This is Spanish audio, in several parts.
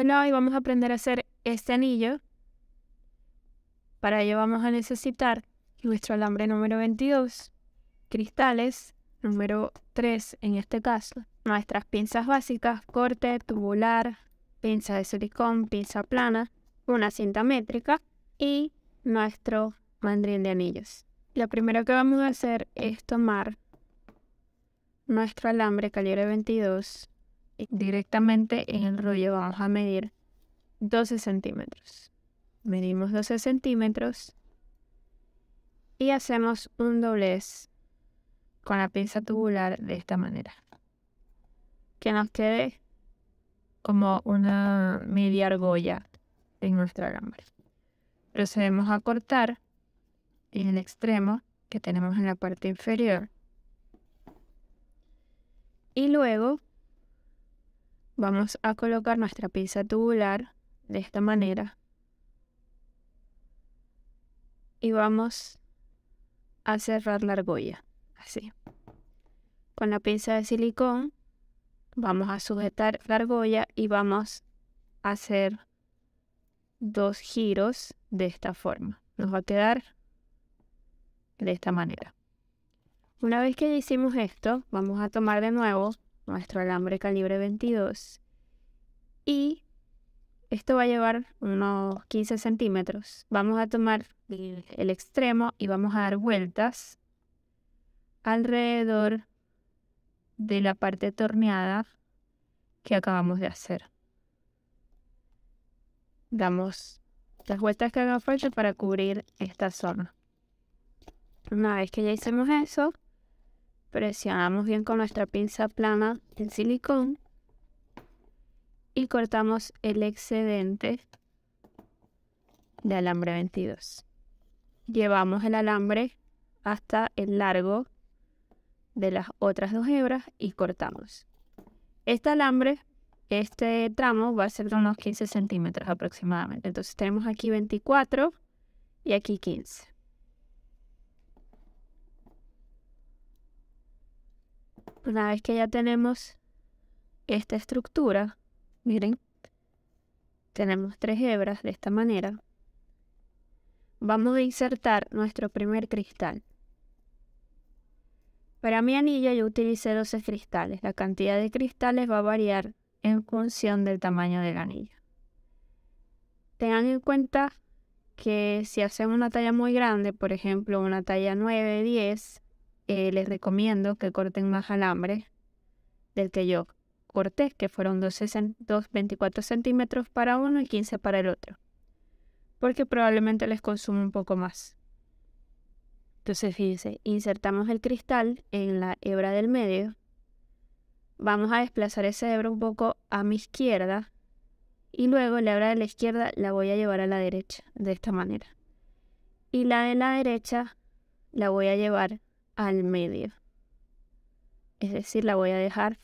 Hola, hoy vamos a aprender a hacer este anillo. Para ello vamos a necesitar nuestro alambre número 22, cristales número 3 en este caso, nuestras pinzas básicas, corte, tubular, pinza de silicón, pinza plana, una cinta métrica y nuestro mandrín de anillos. Lo primero que vamos a hacer es tomar nuestro alambre calibre 22 directamente en el rollo vamos a medir 12 centímetros. Medimos 12 centímetros y hacemos un doblez con la pinza tubular de esta manera. Que nos quede como una media argolla en nuestra gamba Procedemos a cortar en el extremo que tenemos en la parte inferior. Y luego Vamos a colocar nuestra pinza tubular de esta manera. Y vamos a cerrar la argolla, así. Con la pinza de silicón vamos a sujetar la argolla y vamos a hacer dos giros de esta forma. Nos va a quedar de esta manera. Una vez que hicimos esto, vamos a tomar de nuevo nuestro alambre calibre 22 y esto va a llevar unos 15 centímetros. Vamos a tomar el, extremo y vamos a dar vueltas alrededor de la parte torneada que acabamos de hacer. Damos las vueltas que haga falta para cubrir esta zona. Una vez que ya hicimos eso, Presionamos bien con nuestra pinza plana en silicón y cortamos el excedente de alambre 22. Llevamos el alambre hasta el largo de las otras dos hebras y cortamos. Este alambre, este tramo va a ser de unos 15 centímetros aproximadamente. Entonces tenemos aquí 24 y aquí 15. Una vez que ya tenemos esta estructura, miren, tenemos tres hebras de esta manera. Vamos a insertar nuestro primer cristal. Para mi anillo yo utilicé 12 cristales. La cantidad de cristales va a variar en función del tamaño del anillo. Tengan en cuenta que si hacemos una talla muy grande, por ejemplo una talla 9, 10, eh, les recomiendo que corten más alambre del que yo corté, que fueron 12, 24 centímetros para uno y 15 para el otro, porque probablemente les consume un poco más. Entonces, fíjense, insertamos el cristal en la hebra del medio, vamos a desplazar esa hebra un poco a mi izquierda y luego la hebra de la izquierda la voy a llevar a la derecha, de esta manera. Y la de la derecha la voy a llevar al medio. Es decir, la voy a dejar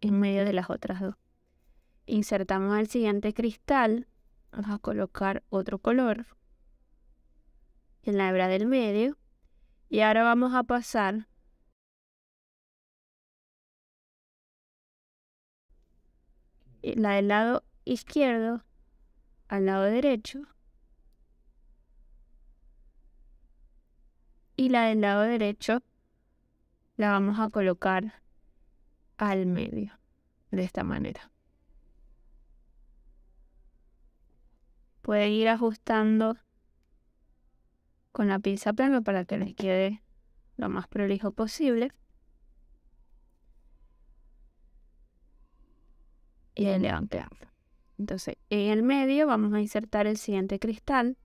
en medio de las otras dos. Insertamos el siguiente cristal, vamos a colocar otro color en la hebra del medio y ahora vamos a pasar la del lado izquierdo al lado derecho y la del lado derecho la vamos a colocar al medio, de esta manera. Pueden ir ajustando con la pinza plana para que les quede lo más prolijo posible. Y el le Entonces, en el medio vamos a insertar el siguiente cristal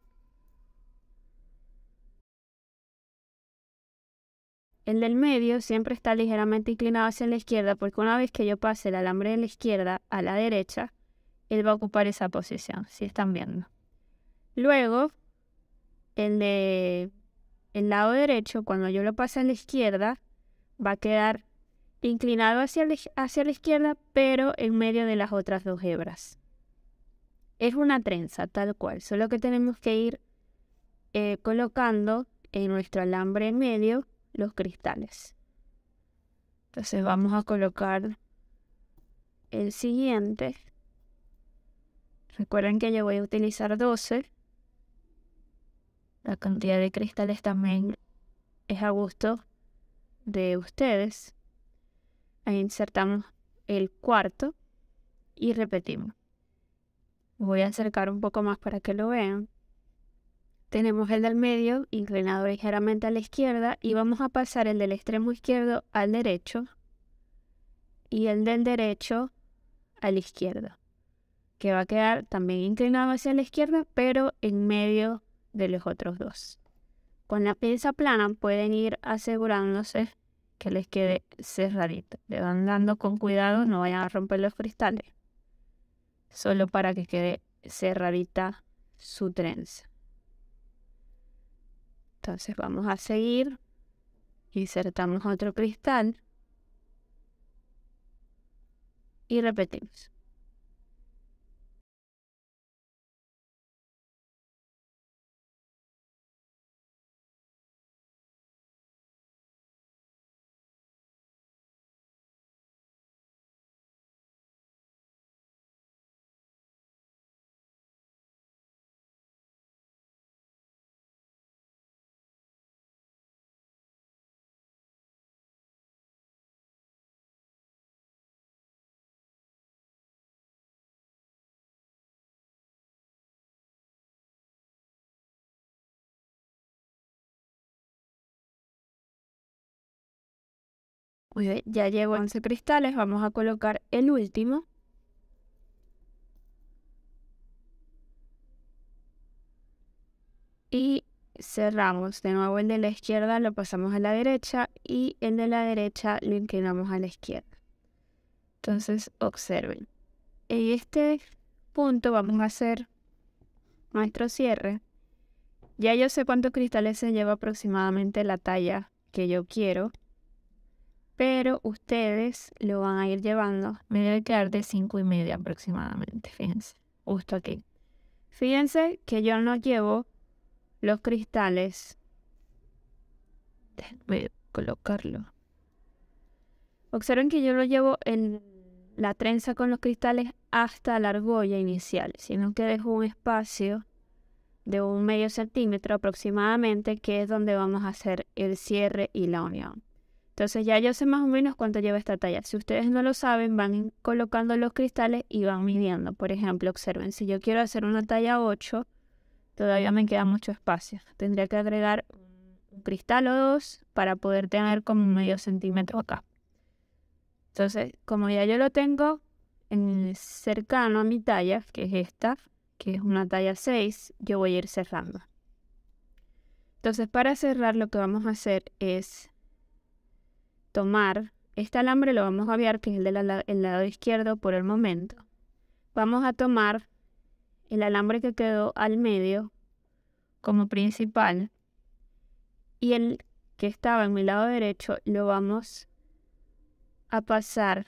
El del medio siempre está ligeramente inclinado hacia la izquierda porque una vez que yo pase el alambre de la izquierda a la derecha, él va a ocupar esa posición, si están viendo. Luego, el de el lado derecho, cuando yo lo pase a la izquierda, va a quedar inclinado hacia la, hacia la izquierda, pero en medio de las otras dos hebras. Es una trenza, tal cual, solo que tenemos que ir eh, colocando en nuestro alambre en medio los cristales. Entonces vamos a colocar el siguiente. Recuerden que yo voy a utilizar 12. La cantidad de cristales también es a gusto de ustedes. Ahí insertamos el cuarto y repetimos. Voy a acercar un poco más para que lo vean tenemos el del medio inclinado ligeramente a la izquierda y vamos a pasar el del extremo izquierdo al derecho y el del derecho al izquierdo, que va a quedar también inclinado hacia la izquierda, pero en medio de los otros dos. Con la pinza plana pueden ir asegurándose que les quede cerradito. Le van dando con cuidado, no vayan a romper los cristales, solo para que quede cerradita su trenza. Entonces vamos a seguir. Insertamos otro cristal. Y repetimos. ya llevo 11 cristales, vamos a colocar el último. Y cerramos de nuevo el de la izquierda, lo pasamos a la derecha y el de la derecha lo inclinamos a la izquierda. Entonces observen. En este punto vamos a hacer nuestro cierre. Ya yo sé cuántos cristales se lleva aproximadamente la talla que yo quiero pero ustedes lo van a ir llevando. Me debe quedar de 5 y media aproximadamente, fíjense, justo aquí. Fíjense que yo no llevo los cristales. Déjenme colocarlo. Observen que yo lo llevo en la trenza con los cristales hasta la argolla inicial, sino que dejo un espacio de un medio centímetro aproximadamente, que es donde vamos a hacer el cierre y la unión. Entonces ya yo sé más o menos cuánto lleva esta talla. Si ustedes no lo saben, van colocando los cristales y van midiendo. Por ejemplo, observen, si yo quiero hacer una talla 8, todavía me queda mucho espacio. Tendría que agregar un cristal o dos para poder tener como medio centímetro acá. Entonces, como ya yo lo tengo en cercano a mi talla, que es esta, que es una talla 6, yo voy a ir cerrando. Entonces, para cerrar, lo que vamos a hacer es tomar este alambre, lo vamos a aviar que es el del lado izquierdo por el momento. Vamos a tomar el alambre que quedó al medio como principal y el que estaba en mi lado derecho lo vamos a pasar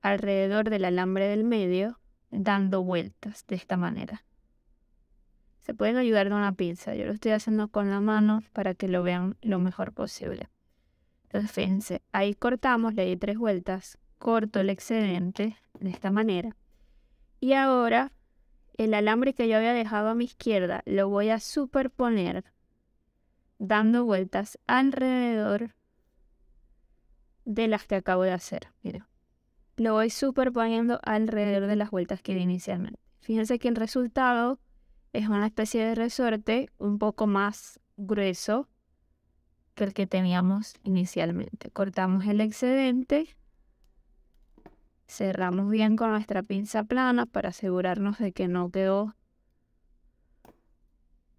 alrededor del alambre del medio dando vueltas de esta manera. Se pueden ayudar de una pinza, yo lo estoy haciendo con la mano para que lo vean lo mejor posible. Entonces, fíjense, ahí cortamos, le di tres vueltas, corto el excedente de esta manera. Y ahora el alambre que yo había dejado a mi izquierda lo voy a superponer dando vueltas alrededor de las que acabo de hacer. miren lo voy superponiendo alrededor de las vueltas que di inicialmente. Fíjense que el resultado es una especie de resorte un poco más grueso que el que teníamos inicialmente. Cortamos el excedente, cerramos bien con nuestra pinza plana para asegurarnos de que no quedó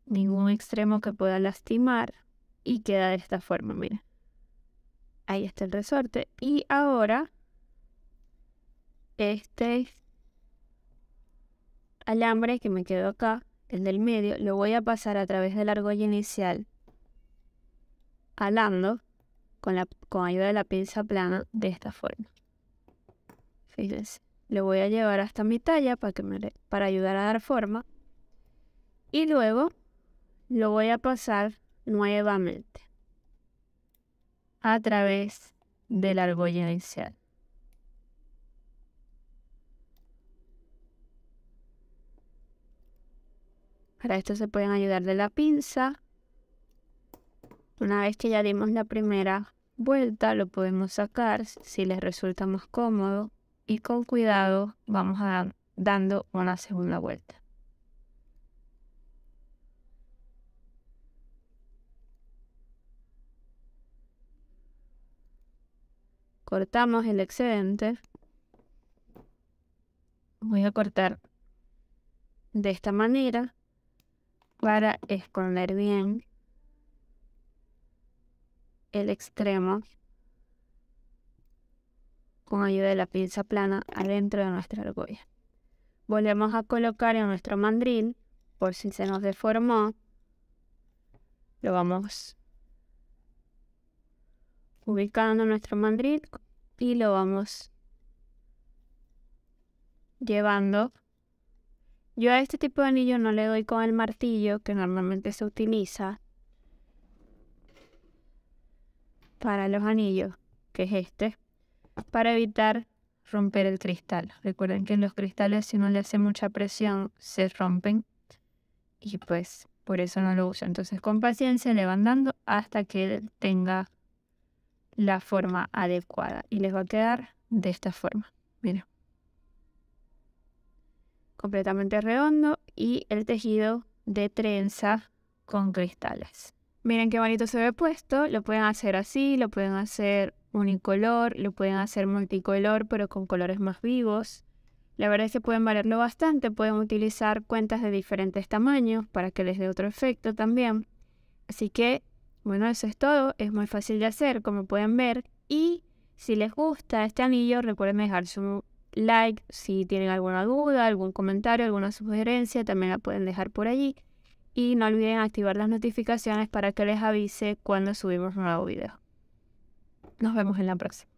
ningún extremo que pueda lastimar y queda de esta forma, miren. Ahí está el resorte. Y ahora, este alambre que me quedó acá, el del medio, lo voy a pasar a través del argolla inicial alando con, ayuda de la pinza plana de esta forma. Fíjense, lo voy a llevar hasta mi talla para, que me, para ayudar a dar forma. Y luego lo voy a pasar nuevamente a través de la argolla inicial. Para esto se pueden ayudar de la pinza una vez que ya dimos la primera vuelta, lo podemos sacar si les resulta más cómodo y con cuidado vamos a, dando una segunda vuelta. cortamos el excedente. Voy a cortar de esta manera para esconder bien el extremo con ayuda de la pinza plana adentro de nuestra argolla. Volvemos a colocar en nuestro mandril, por si se nos deformó, lo vamos ubicando en nuestro mandril y lo vamos llevando. Yo a este tipo de anillo no le doy con el martillo que normalmente se utiliza, para los anillos, que es este, para evitar romper el cristal. Recuerden que en los cristales si no le hace mucha presión se rompen y pues por eso no lo uso. Entonces con paciencia le van dando hasta que tenga la forma adecuada y les va a quedar de esta forma. Miren. Completamente redondo y el tejido de trenza con cristales. Miren qué bonito se ve puesto, lo pueden hacer así, lo pueden hacer unicolor, lo pueden hacer multicolor, pero con colores más vivos. La verdad es que pueden valerlo bastante, pueden utilizar cuentas de diferentes tamaños para que les dé otro efecto también. Así que, bueno, eso es todo, es muy fácil de hacer, como pueden ver. Y si les gusta este anillo, recuerden dejar su like, si tienen alguna duda, algún comentario, alguna sugerencia, también la pueden dejar por allí y no olviden activar las notificaciones para que les avise cuando subimos un nuevo video. Nos vemos en la próxima.